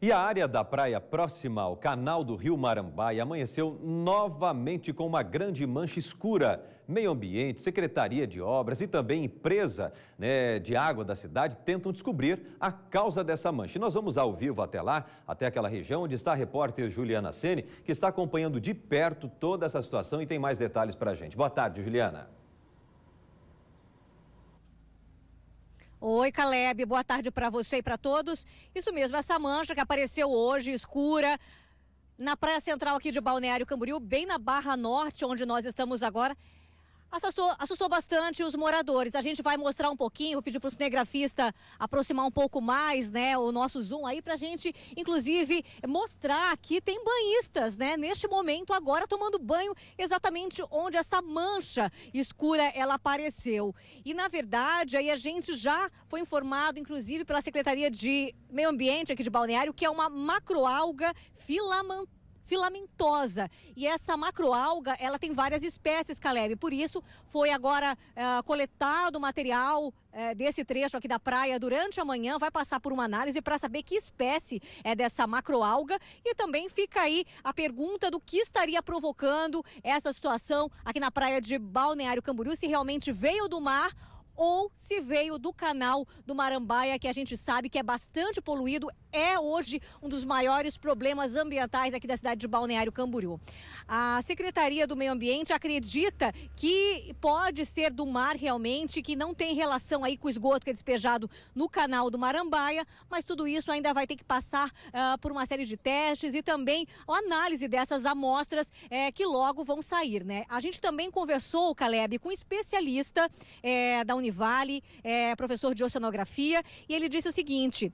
E a área da praia próxima ao canal do Rio Marambaia amanheceu novamente com uma grande mancha escura. Meio Ambiente, Secretaria de Obras e também empresa né, de água da cidade tentam descobrir a causa dessa mancha. E nós vamos ao vivo até lá, até aquela região onde está a repórter Juliana Sene, que está acompanhando de perto toda essa situação e tem mais detalhes para a gente. Boa tarde, Juliana. Oi, Caleb, boa tarde para você e para todos. Isso mesmo, essa mancha que apareceu hoje, escura, na Praia Central aqui de Balneário Camboriú, bem na Barra Norte, onde nós estamos agora, Assustou, assustou bastante os moradores. A gente vai mostrar um pouquinho, pedir para o cinegrafista aproximar um pouco mais né, o nosso zoom aí, para a gente, inclusive, mostrar que tem banhistas né, neste momento agora tomando banho exatamente onde essa mancha escura ela apareceu. E, na verdade, aí a gente já foi informado, inclusive, pela Secretaria de Meio Ambiente aqui de Balneário, que é uma macroalga filamentosa filamentosa. E essa macroalga, ela tem várias espécies, Caleb. Por isso, foi agora eh, coletado coletado material eh, desse trecho aqui da praia durante a manhã. Vai passar por uma análise para saber que espécie é dessa macroalga. E também fica aí a pergunta do que estaria provocando essa situação aqui na praia de Balneário Camboriú, se realmente veio do mar ou se veio do canal do Marambaia, que a gente sabe que é bastante poluído, é hoje um dos maiores problemas ambientais aqui da cidade de Balneário Camboriú. A Secretaria do Meio Ambiente acredita que pode ser do mar realmente, que não tem relação aí com o esgoto que é despejado no canal do Marambaia, mas tudo isso ainda vai ter que passar uh, por uma série de testes e também a análise dessas amostras é que logo vão sair, né? A gente também conversou, Caleb, com um especialista é da Universidade Univale, é professor de oceanografia, e ele disse o seguinte: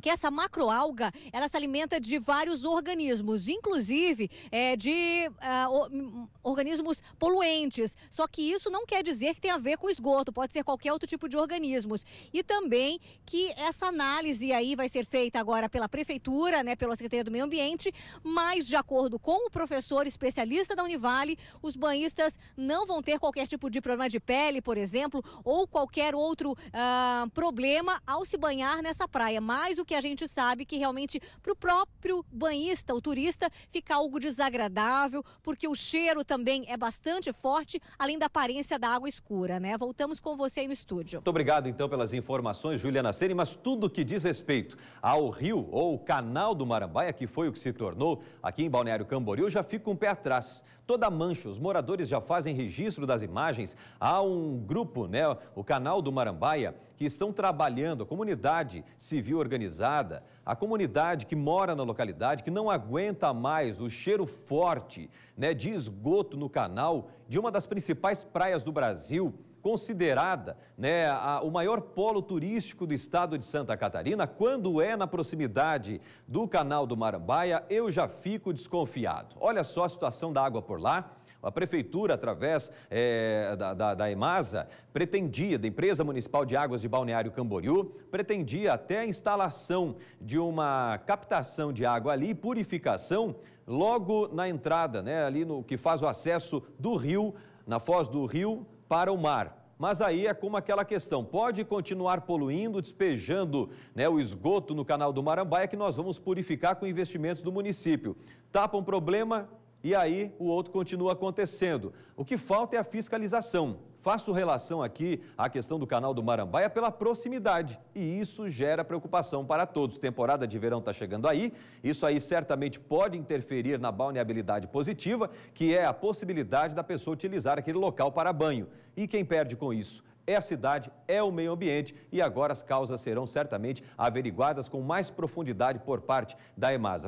que essa macroalga ela se alimenta de vários organismos, inclusive é, de uh, organismos poluentes. Só que isso não quer dizer que tem a ver com esgoto, pode ser qualquer outro tipo de organismos. E também que essa análise aí vai ser feita agora pela prefeitura, né, pela Secretaria do Meio Ambiente, mas de acordo com o professor especialista da Univale, os banhistas não vão ter qualquer tipo de problema de pele, por exemplo, ou qualquer outro uh, problema ao se banhar nessa praia. Mas o porque a gente sabe que realmente para o próprio banhista, o turista, fica algo desagradável, porque o cheiro também é bastante forte, além da aparência da água escura, né? Voltamos com você aí no estúdio. Muito obrigado, então, pelas informações, Juliana Sene, mas tudo que diz respeito ao rio ou canal do Marambaia, que foi o que se tornou aqui em Balneário Camboriú, já fica um pé atrás. Toda mancha, os moradores já fazem registro das imagens. Há um grupo, né? O canal do Marambaia que estão trabalhando, a comunidade civil organizada, a comunidade que mora na localidade, que não aguenta mais o cheiro forte né, de esgoto no canal de uma das principais praias do Brasil, considerada né, a, o maior polo turístico do estado de Santa Catarina, quando é na proximidade do canal do Marambaia, eu já fico desconfiado. Olha só a situação da água por lá. A prefeitura, através é, da, da, da EMASA, pretendia, da Empresa Municipal de Águas de Balneário Camboriú, pretendia até a instalação de uma captação de água ali, purificação, logo na entrada, né, ali no que faz o acesso do rio, na foz do rio, para o mar. Mas aí é como aquela questão, pode continuar poluindo, despejando né, o esgoto no canal do Marambaia é que nós vamos purificar com investimentos do município. Tapa tá um problema, e aí o outro continua acontecendo. O que falta é a fiscalização. Faço relação aqui à questão do canal do Marambaia pela proximidade e isso gera preocupação para todos. Temporada de verão está chegando aí, isso aí certamente pode interferir na balneabilidade positiva, que é a possibilidade da pessoa utilizar aquele local para banho. E quem perde com isso? é a cidade, é o meio ambiente e agora as causas serão certamente averiguadas com mais profundidade por parte da EMASA.